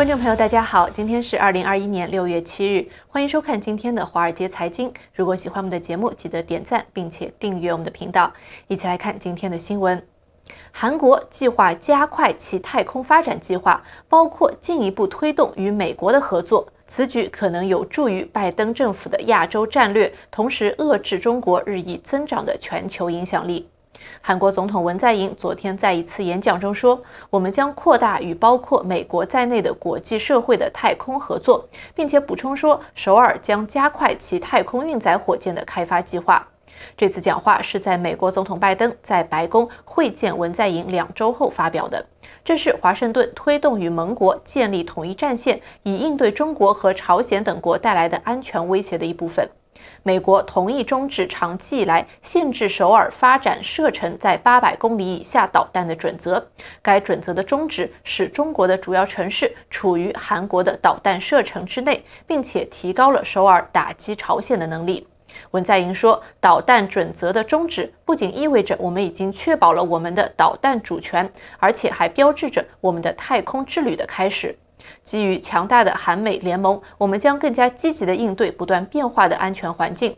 观众朋友，大家好，今天是二零二一年六月七日，欢迎收看今天的《华尔街财经》。如果喜欢我们的节目，记得点赞并且订阅我们的频道。一起来看今天的新闻：韩国计划加快其太空发展计划，包括进一步推动与美国的合作。此举可能有助于拜登政府的亚洲战略，同时遏制中国日益增长的全球影响力。韩国总统文在寅昨天在一次演讲中说：“我们将扩大与包括美国在内的国际社会的太空合作，并且补充说，首尔将加快其太空运载火箭的开发计划。”这次讲话是在美国总统拜登在白宫会见文在寅两周后发表的。这是华盛顿推动与盟国建立统一战线，以应对中国和朝鲜等国带来的安全威胁的一部分。美国同意终止长期以来限制首尔发展射程在八百公里以下导弹的准则。该准则的终止使中国的主要城市处于韩国的导弹射程之内，并且提高了首尔打击朝鲜的能力。文在寅说：“导弹准则的终止不仅意味着我们已经确保了我们的导弹主权，而且还标志着我们的太空之旅的开始。”基于强大的韩美联盟，我们将更加积极地应对不断变化的安全环境。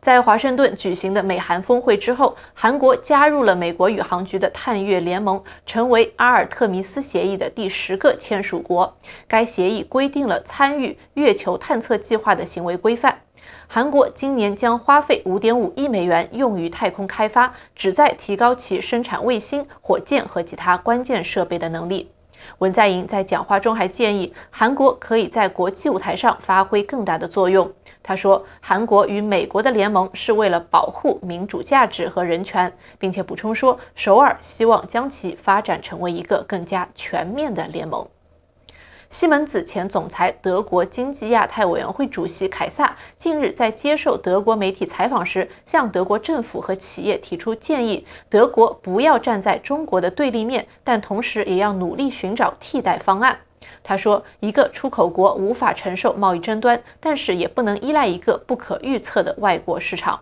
在华盛顿举行的美韩峰会之后，韩国加入了美国宇航局的探月联盟，成为阿尔特弥斯协议的第十个签署国。该协议规定了参与月球探测计划的行为规范。韩国今年将花费5.5亿美元用于太空开发，旨在提高其生产卫星、火箭和其他关键设备的能力。文在寅在讲话中还建议，韩国可以在国际舞台上发挥更大的作用。他说，韩国与美国的联盟是为了保护民主价值和人权，并且补充说，首尔希望将其发展成为一个更加全面的联盟。西门子前总裁、德国经济亚太委员会主席凯撒近日在接受德国媒体采访时，向德国政府和企业提出建议：德国不要站在中国的对立面，但同时也要努力寻找替代方案。他说：“一个出口国无法承受贸易争端，但是也不能依赖一个不可预测的外国市场。”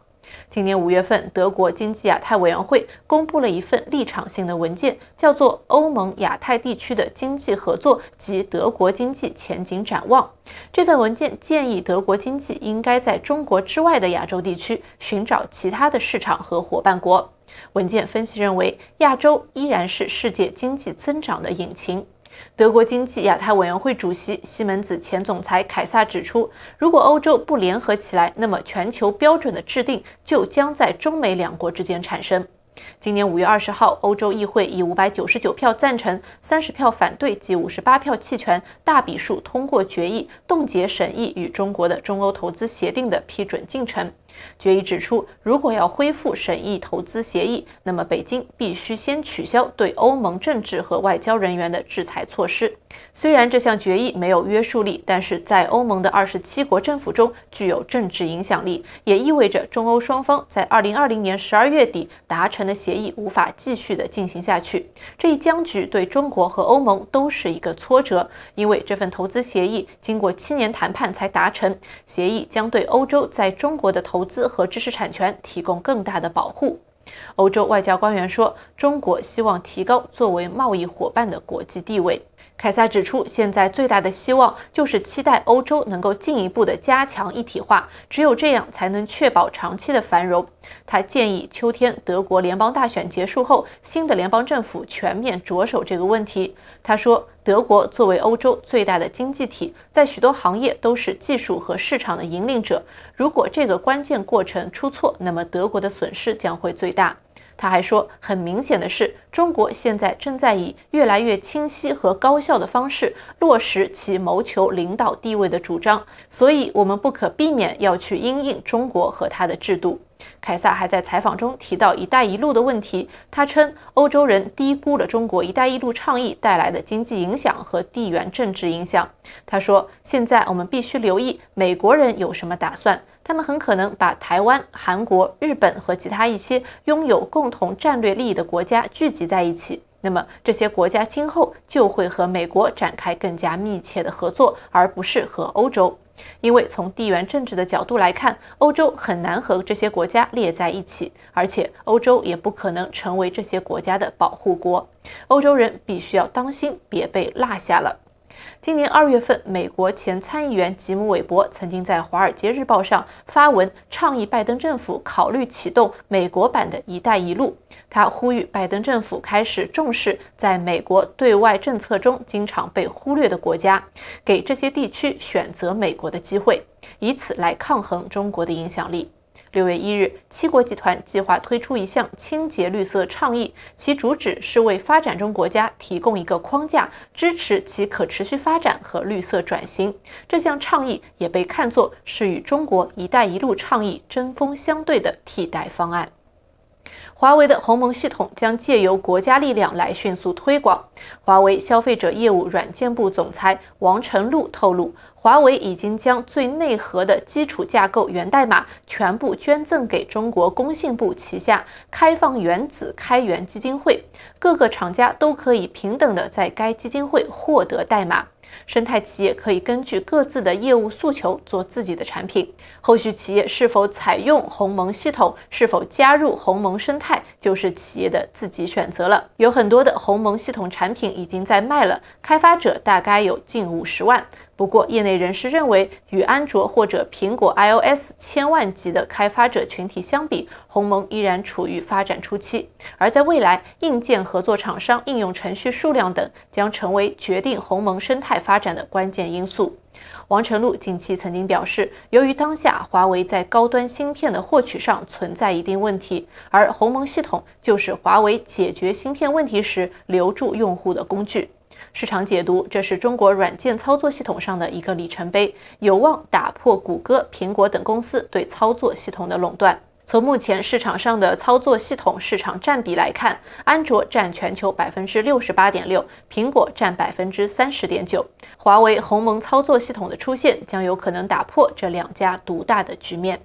今年五月份，德国经济亚太委员会公布了一份立场性的文件，叫做《欧盟亚太地区的经济合作及德国经济前景展望》。这份文件建议，德国经济应该在中国之外的亚洲地区寻找其他的市场和伙伴国。文件分析认为，亚洲依然是世界经济增长的引擎。德国经济亚太委员会主席、西门子前总裁凯撒指出，如果欧洲不联合起来，那么全球标准的制定就将在中美两国之间产生。今年五月二十号，欧洲议会以五百九十九票赞成、三十票反对及五十八票弃权大笔数通过决议，冻结审议与中国的中欧投资协定的批准进程。决议指出，如果要恢复审议投资协议，那么北京必须先取消对欧盟政治和外交人员的制裁措施。虽然这项决议没有约束力，但是在欧盟的27国政府中具有政治影响力，也意味着中欧双方在2020年12月底达成的协议无法继续的进行下去。这一僵局对中国和欧盟都是一个挫折，因为这份投资协议经过七年谈判才达成，协议将对欧洲在中国的投资和知识产权提供更大的保护。欧洲外交官员说，中国希望提高作为贸易伙伴的国际地位。凯撒指出，现在最大的希望就是期待欧洲能够进一步的加强一体化，只有这样才能确保长期的繁荣。他建议，秋天德国联邦大选结束后，新的联邦政府全面着手这个问题。他说，德国作为欧洲最大的经济体，在许多行业都是技术和市场的引领者。如果这个关键过程出错，那么德国的损失将会最大。他还说，很明显的是，中国现在正在以越来越清晰和高效的方式落实其谋求领导地位的主张，所以我们不可避免要去因应中国和他的制度。凯撒还在采访中提到“一带一路”的问题，他称欧洲人低估了中国“一带一路”倡议带来的经济影响和地缘政治影响。他说，现在我们必须留意美国人有什么打算。他们很可能把台湾、韩国、日本和其他一些拥有共同战略利益的国家聚集在一起。那么，这些国家今后就会和美国展开更加密切的合作，而不是和欧洲。因为从地缘政治的角度来看，欧洲很难和这些国家列在一起，而且欧洲也不可能成为这些国家的保护国。欧洲人必须要当心，别被落下了。今年二月份，美国前参议员吉姆·韦伯曾经在《华尔街日报》上发文，倡议拜登政府考虑启动美国版的“一带一路”。他呼吁拜登政府开始重视在美国对外政策中经常被忽略的国家，给这些地区选择美国的机会，以此来抗衡中国的影响力。六月一日，七国集团计划推出一项清洁绿色倡议，其主旨是为发展中国家提供一个框架，支持其可持续发展和绿色转型。这项倡议也被看作是与中国“一带一路”倡议针锋相对的替代方案。华为的鸿蒙系统将借由国家力量来迅速推广。华为消费者业务软件部总裁王成录透露，华为已经将最内核的基础架构源代码全部捐赠给中国工信部旗下开放原子开源基金会，各个厂家都可以平等的在该基金会获得代码。生态企业可以根据各自的业务诉求做自己的产品，后续企业是否采用鸿蒙系统，是否加入鸿蒙生态，就是企业的自己选择了。有很多的鸿蒙系统产品已经在卖了，开发者大概有近五十万。不过，业内人士认为，与安卓或者苹果 iOS 千万级的开发者群体相比，鸿蒙依然处于发展初期。而在未来，硬件合作厂商、应用程序数量等将成为决定鸿蒙生态发展的关键因素。王晨璐近期曾经表示，由于当下华为在高端芯片的获取上存在一定问题，而鸿蒙系统就是华为解决芯片问题时留住用户的工具。市场解读：这是中国软件操作系统上的一个里程碑，有望打破谷歌、苹果等公司对操作系统的垄断。从目前市场上的操作系统市场占比来看，安卓占全球百分之六十八点六，苹果占百分之三十点九。华为鸿蒙操作系统的出现，将有可能打破这两家独大的局面。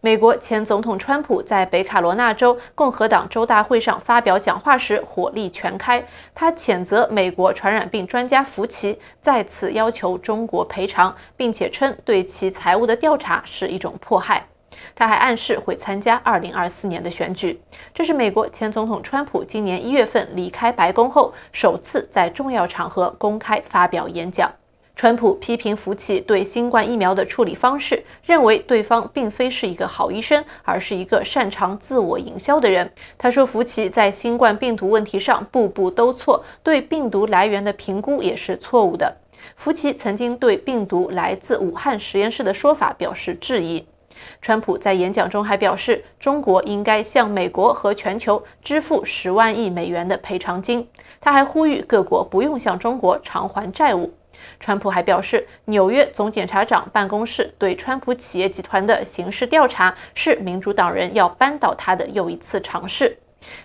美国前总统川普在北卡罗纳州共和党州大会上发表讲话时火力全开，他谴责美国传染病专家福奇再次要求中国赔偿，并且称对其财务的调查是一种迫害。他还暗示会参加2024年的选举。这是美国前总统川普今年一月份离开白宫后首次在重要场合公开发表演讲。川普批评福奇对新冠疫苗的处理方式，认为对方并非是一个好医生，而是一个擅长自我营销的人。他说，福奇在新冠病毒问题上步步都错，对病毒来源的评估也是错误的。福奇曾经对病毒来自武汉实验室的说法表示质疑。川普在演讲中还表示，中国应该向美国和全球支付十万亿美元的赔偿金。他还呼吁各国不用向中国偿还债务。川普还表示，纽约总检察长办公室对川普企业集团的刑事调查是民主党人要扳倒他的又一次尝试。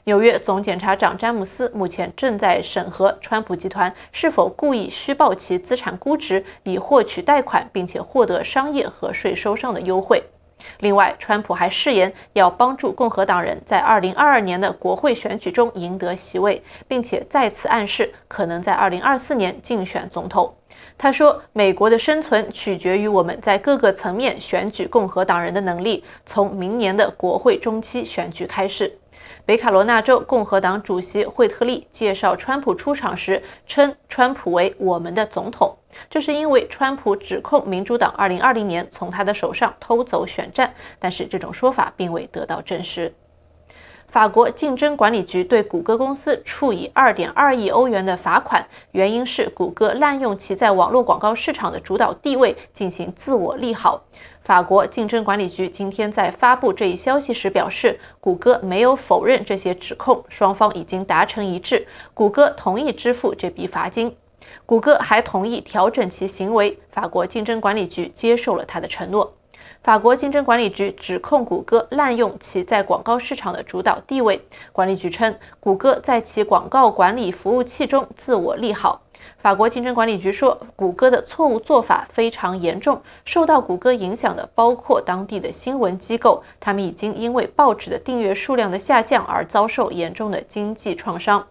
纽约总检察长詹姆斯目前正在审核川普集团是否故意虚报其资产估值以获取贷款，并且获得商业和税收上的优惠。另外，川普还誓言要帮助共和党人在2022年的国会选举中赢得席位，并且再次暗示可能在2024年竞选总统。他说：“美国的生存取决于我们在各个层面选举共和党人的能力。从明年的国会中期选举开始，北卡罗纳州共和党主席惠特利介绍川普出场时称川普为我们的总统，这是因为川普指控民主党2020年从他的手上偷走选战，但是这种说法并未得到证实。”法国竞争管理局对谷歌公司处以2.2亿欧元的罚款，原因是谷歌滥用其在网络广告市场的主导地位进行自我利好。法国竞争管理局今天在发布这一消息时表示，谷歌没有否认这些指控，双方已经达成一致，谷歌同意支付这笔罚金。谷歌还同意调整其行为，法国竞争管理局接受了他的承诺。法国竞争管理局指控谷歌滥用其在广告市场的主导地位。管理局称，谷歌在其广告管理服务器中自我利好。法国竞争管理局说，谷歌的错误做法非常严重。受到谷歌影响的包括当地的新闻机构，他们已经因为报纸的订阅数量的下降而遭受严重的经济创伤。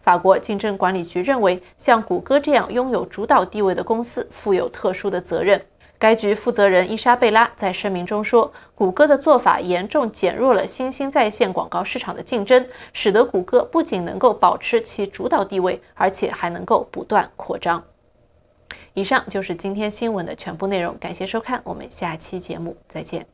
法国竞争管理局认为，像谷歌这样拥有主导地位的公司负有特殊的责任。该局负责人伊莎贝拉在声明中说：“谷歌的做法严重减弱了新兴在线广告市场的竞争，使得谷歌不仅能够保持其主导地位，而且还能够不断扩张。”以上就是今天新闻的全部内容，感谢收看，我们下期节目再见。